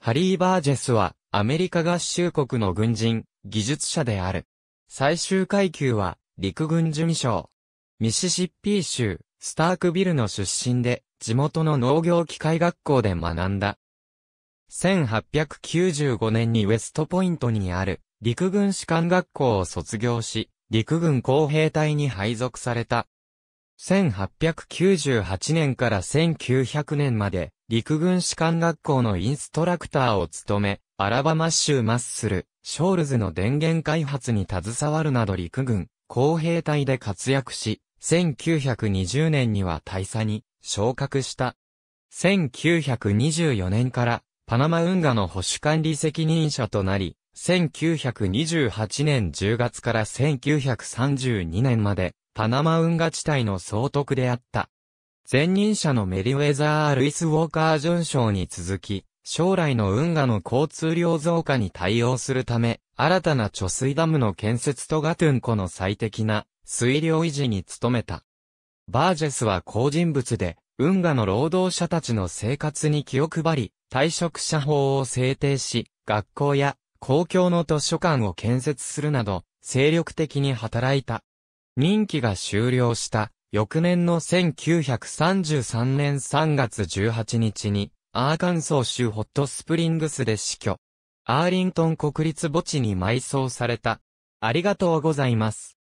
ハリー・バージェスは、アメリカ合衆国の軍人、技術者である。最終階級は、陸軍事務所。ミシシッピー州、スタークビルの出身で、地元の農業機械学校で学んだ。1895年にウェストポイントにある、陸軍士官学校を卒業し、陸軍工兵隊に配属された。1898年から1900年まで、陸軍士官学校のインストラクターを務め、アラバマ州マッスル、ショールズの電源開発に携わるなど陸軍、工兵隊で活躍し、1920年には大佐に昇格した。1924年からパナマ運河の保守管理責任者となり、1928年10月から1932年までパナマ運河地帯の総督であった。前任者のメリウェザー・ルイス・ウォーカー准賞に続き、将来の運河の交通量増加に対応するため、新たな貯水ダムの建設とガトゥン湖の最適な水量維持に努めた。バージェスは好人物で、運河の労働者たちの生活に気を配り、退職者法を制定し、学校や公共の図書館を建設するなど、精力的に働いた。任期が終了した翌年の1933年3月18日に、アーカンソー州ホットスプリングスで死去。アーリントン国立墓地に埋葬された。ありがとうございます。